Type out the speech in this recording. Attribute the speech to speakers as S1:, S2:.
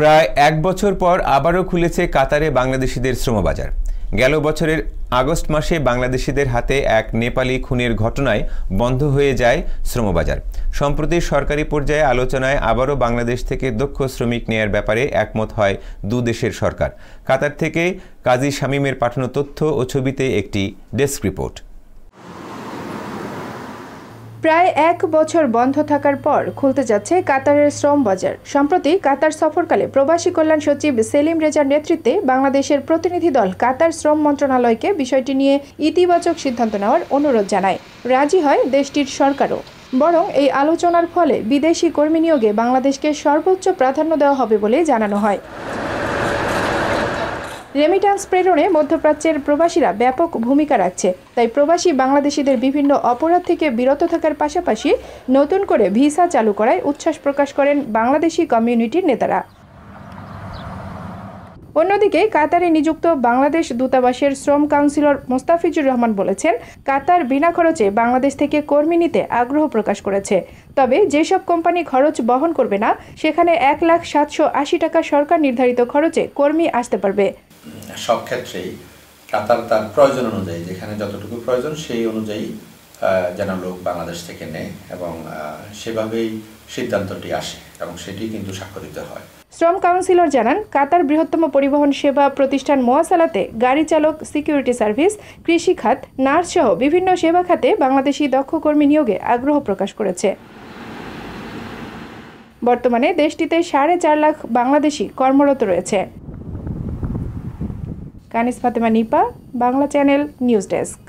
S1: প্রায় এক বছর পর আবারও খুলেছে কাতারে বাংলাদেশিদের শ্রমবাজার গেল বছরের আগস্ট মাসে বাংলাদেশিদের হাতে এক নেপালি খুনের ঘটনায় বন্ধ হয়ে যায় শ্রমবাজার সম্প্রতি সরকারি পর্যায়ে আলোচনায় আবারও বাংলাদেশ থেকে দক্ষ শ্রমিক নেয়ার ব্যাপারে একমত হয় দু দেশের সরকার কাতার থেকে কাজী শামীমের পাঠানো তথ্য ও ছবিতে একটি ডেস্ক রিপোর্ট
S2: প্রায় এক বছর বন্ধ থাকার পর খুলতে যাচ্ছে কাতারের শ্রম বাজার সম্প্রতি কাতার সফরকালে প্রবাসী কল্যাণ সচিব সেলিম রেজার নেতৃত্বে বাংলাদেশের প্রতিনিধি দল কাতার শ্রম মন্ত্রণালয়কে বিষয়টি নিয়ে ইতিবাচক সিদ্ধান্ত নেওয়ার অনুরোধ জানায় রাজি হয় দেশটির সরকারও বরং এই আলোচনার ফলে বিদেশি কর্মী নিয়োগে বাংলাদেশকে সর্বোচ্চ প্রাধান্য দেওয়া হবে বলে জানানো হয় রেমিটান্স প্রেরণে মধ্যপ্রাচ্যের প্রবাসীরা ব্যাপক ভূমিকা রাখছে তাই প্রবাসী বাংলাদেশিদের বিভিন্ন অপরাধ থেকে বিরত থাকার পাশাপাশি নতুন করে ভিসা চালু করায় উচ্ছ্বাস প্রকাশ করেন বাংলাদেশি কমিউনিটির নেতারা অন্যদিকে কাতারে নিযুক্ত বাংলাদেশ দূতাবাসের শ্রম কাউন্সিলর মোস্তাফিজুর রহমান বলেছেন কাতার বিনা খরচে বাংলাদেশ থেকে কর্মী নিতে আগ্রহ প্রকাশ করেছে তবে যেসব কোম্পানি খরচ বহন করবে না সেখানে এক লাখ সাতশো আশি টাকা সরকার নির্ধারিত খরচে কর্মী আসতে পারবে
S3: সব ক্ষেত্রেই কাতার তার প্রয়োজন অনুযায়ী যেখানে যতটুকু প্রয়োজন সেই অনুযায়ী যেন লোক বাংলাদেশ থেকে নেয় এবং সেভাবেই সিদ্ধান্তটি আসে এবং সেটি কিন্তু স্বাক্ষরিত হয়
S2: শ্রম কাউন্সিলর জানান কাতার বৃহত্তম পরিবহন সেবা প্রতিষ্ঠান মোয়াসালাতে গাড়ি চালক সিকিউরিটি সার্ভিস কৃষি খাত নার্স সহ বিভিন্ন সেবা খাতে বাংলাদেশি দক্ষ কর্মী নিয়োগে আগ্রহ প্রকাশ করেছে বর্তমানে দেশটিতে সাড়ে চার লাখ বাংলাদেশি কর্মরত রয়েছে Kanis Fatema Nipa Bangla channel news desk